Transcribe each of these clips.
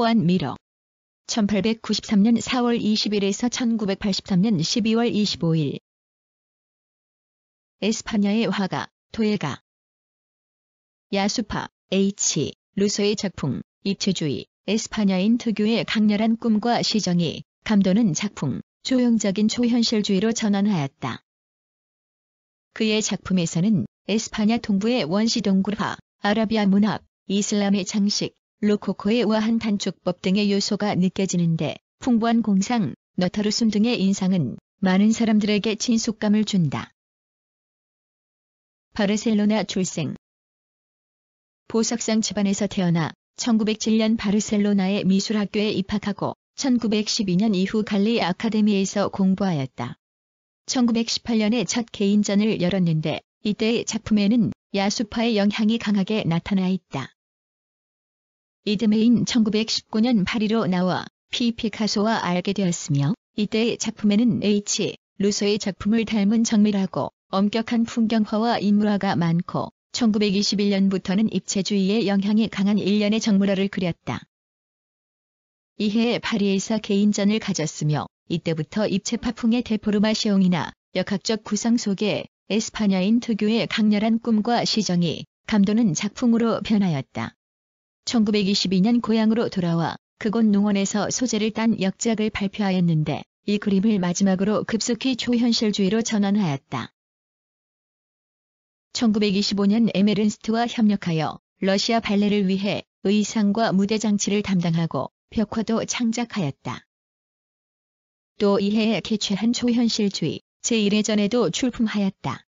호안 미러 1893년 4월 20일에서 1983년 12월 25일 에스파냐의 화가 도예가 야수파 H 루소의 작품 입체주의 에스파냐인 특유의 강렬한 꿈과 시정이 감도는 작품 조형적인 초현실주의로 전환하였다. 그의 작품에서는 에스파냐 동부의 원시 동굴화, 아라비아 문학, 이슬람의 장식, 로코코의 우아한 단축법 등의 요소가 느껴지는데 풍부한 공상, 너터루숨 등의 인상은 많은 사람들에게 친숙감을 준다. 바르셀로나 출생 보석상 집안에서 태어나 1907년 바르셀로나의 미술학교에 입학하고 1912년 이후 갈리 아카데미에서 공부하였다. 1918년에 첫 개인전을 열었는데 이때의 작품에는 야수파의 영향이 강하게 나타나 있다. 이듬해인 1919년 파리로 나와 피 피카소와 알게 되었으며 이때의 작품에는 H. 루소의 작품을 닮은 정밀하고 엄격한 풍경화와 인물화가 많고 1921년부터는 입체주의의 영향이 강한 일련의 정물화를 그렸다. 이해 에 파리에서 개인전을 가졌으며 이때부터 입체 파풍의 데포르마시옹이나 역학적 구상 속에 에스파냐인 특유의 강렬한 꿈과 시정이 감도는 작품으로 변하였다. 1922년 고향으로 돌아와 그곳 농원에서 소재를 딴 역작을 발표하였는데 이 그림을 마지막으로 급속히 초현실주의로 전환하였다. 1925년 에메른스트와 협력하여 러시아 발레를 위해 의상과 무대 장치를 담당하고 벽화도 창작하였다. 또 이해에 개최한 초현실주의 제1회전에도 출품하였다.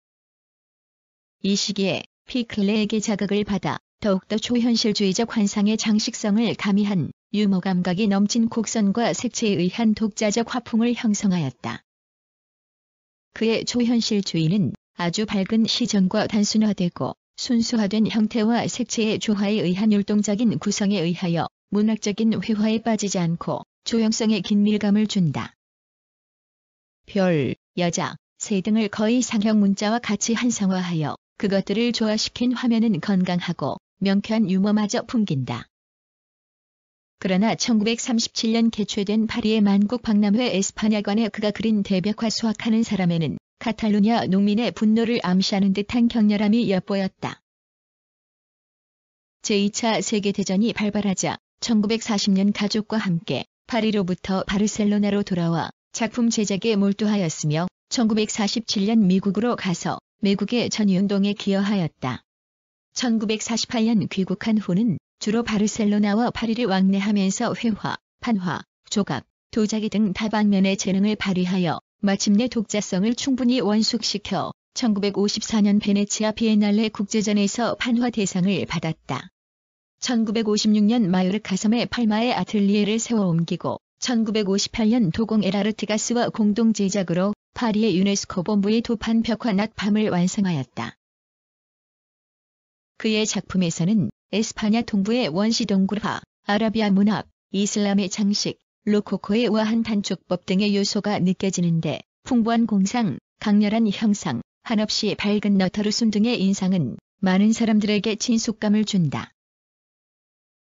이 시기에 피클레에게 자극을 받아 더욱더 초현실주의적 환상의 장식성을 가미한 유머 감각이 넘친 곡선과 색채에 의한 독자적 화풍을 형성하였다. 그의 초현실주의는 아주 밝은 시전과 단순화되고 순수화된 형태와 색채의 조화에 의한 율동적인 구성에 의하여 문학적인 회화에 빠지지 않고 조형성의 긴밀감을 준다. 별, 여자, 새 등을 거의 상형 문자와 같이 한상화하여 그것들을 조화시킨 화면은 건강하고 명쾌한 유머마저 풍긴다. 그러나 1937년 개최된 파리의 만국 박람회 에스파냐관에 그가 그린 대벽화 수확하는 사람에는 카탈루냐 농민의 분노를 암시하는 듯한 격렬함이 엿보였다. 제2차 세계대전이 발발하자 1940년 가족과 함께 파리로부터 바르셀로나로 돌아와 작품 제작에 몰두하였으며 1947년 미국으로 가서 매국의 전위운동에 기여하였다. 1948년 귀국한 후는 주로 바르셀로나와 파리를 왕래하면서 회화, 판화, 조각, 도자기 등 다방면의 재능을 발휘하여 마침내 독자성을 충분히 원숙시켜 1954년 베네치아 비엔날레 국제전에서 판화 대상을 받았다. 1956년 마요르카 섬의 팔마의 아틀리에를 세워 옮기고 1958년 도공 에라르트가스와 공동 제작으로 파리의 유네스코 본부의 도판 벽화 낮밤을 완성하였다. 그의 작품에서는 에스파냐 동부의 원시 동굴화, 아라비아 문학, 이슬람의 장식, 로코코의 와한 단축법 등의 요소가 느껴지는데 풍부한 공상, 강렬한 형상, 한없이 밝은 너터르순 등의 인상은 많은 사람들에게 친숙감을 준다.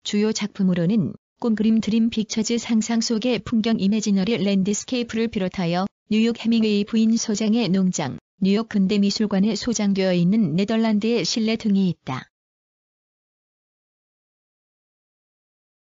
주요 작품으로는 꿈그림 드림 빅처즈 상상 속의 풍경 이미지너리 랜드스케이프를 비롯하여 뉴욕 해밍웨이 부인 소장의 농장, 뉴욕 근대미술관에 소장되어 있는 네덜란드의 실내 등이 있다.